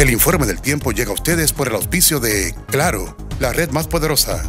El informe del tiempo llega a ustedes por el auspicio de Claro, la red más poderosa.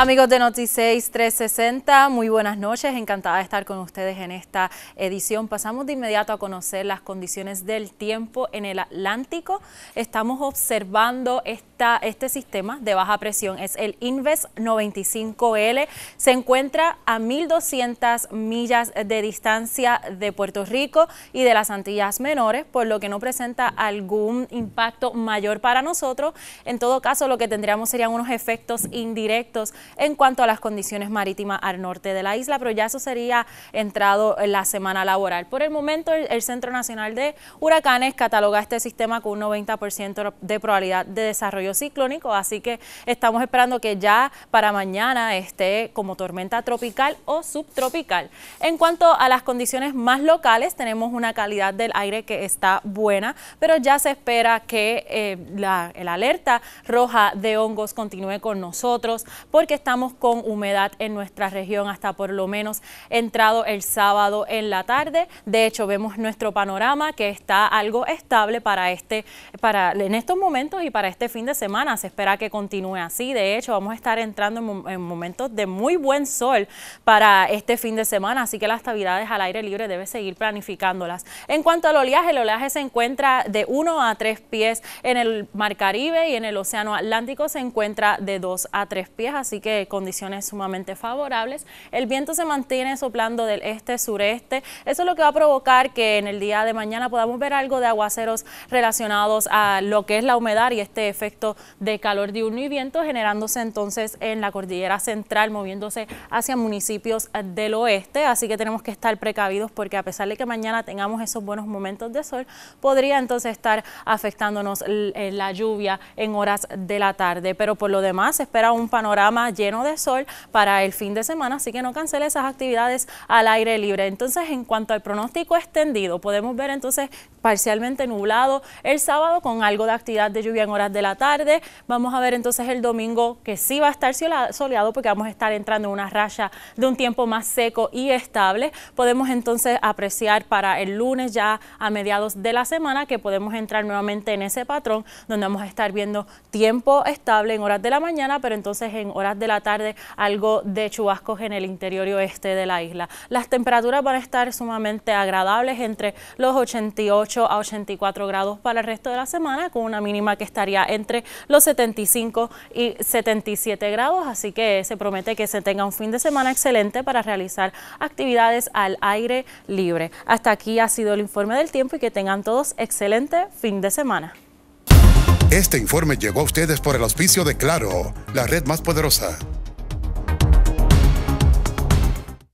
Amigos de Noticias 360, muy buenas noches, encantada de estar con ustedes en esta edición. Pasamos de inmediato a conocer las condiciones del tiempo en el Atlántico. Estamos observando este sistema de baja presión, es el Inves 95L. Se encuentra a 1.200 millas de distancia de Puerto Rico y de las Antillas Menores, por lo que no presenta algún impacto mayor para nosotros. En todo caso, lo que tendríamos serían unos efectos indirectos en cuanto a las condiciones marítimas al norte de la isla, pero ya eso sería entrado en la semana laboral. Por el momento, el, Centro Nacional de Huracanes cataloga este sistema con un 90% de probabilidad de desarrollo ciclónico, así que estamos esperando que ya para mañana esté como tormenta tropical o subtropical. En cuanto a las condiciones más locales, tenemos una calidad del aire que está buena, pero ya se espera que eh, la alerta roja de hongos continúe con nosotros porque estamos con humedad en nuestra región hasta por lo menos entrado el sábado en la tarde. De hecho, vemos nuestro panorama que está algo estable para este, para en estos momentos y para este fin de semana. Se espera que continúe así. De hecho, vamos a estar entrando en, momentos de muy buen sol para este fin de semana, así que las actividades al aire libre debe seguir planificándolas. En cuanto al oleaje, el oleaje se encuentra de 1 a 3 pies en el Mar Caribe y en el Océano Atlántico se encuentra de 2 a 3 pies, así que condiciones sumamente favorables. El viento se mantiene soplando del este-sureste. Eso es lo que va a provocar que en el día de mañana podamos ver algo de aguaceros relacionados a lo que es la humedad y este efecto de calor diurno y viento generándose entonces en la cordillera central, moviéndose hacia municipios del oeste. Así que tenemos que estar precavidos porque a pesar de que mañana tengamos esos buenos momentos de sol, podría entonces estar afectándonos eh, la lluvia en horas de la tarde. Pero por lo demás, espera un panorama lleno de sol para el fin de semana, así que no cancele esas actividades al aire libre. Entonces, en cuanto al pronóstico extendido, podemos ver entonces parcialmente nublado el sábado con algo de actividad de lluvia en horas de la tarde. Vamos a ver entonces el domingo que sí va a estar soleado porque vamos a estar entrando en una raya de un tiempo más seco y estable. Podemos entonces apreciar para el lunes ya a mediados de la semana que podemos entrar nuevamente en ese patrón donde vamos a estar viendo tiempo estable en horas de la mañana, pero entonces en horas de la tarde algo de chubascos en el interior oeste de la isla. Las temperaturas van a estar sumamente agradables entre los 88 a 84 grados para el resto de la semana, con una mínima que estaría entre los 75 y 77 grados, así que se promete que se tenga un fin de semana excelente para realizar actividades al aire libre. Hasta aquí ha sido el informe del tiempo y que tengan todos excelente fin de semana. Este informe llegó a ustedes por el auspicio de Claro, la red más poderosa.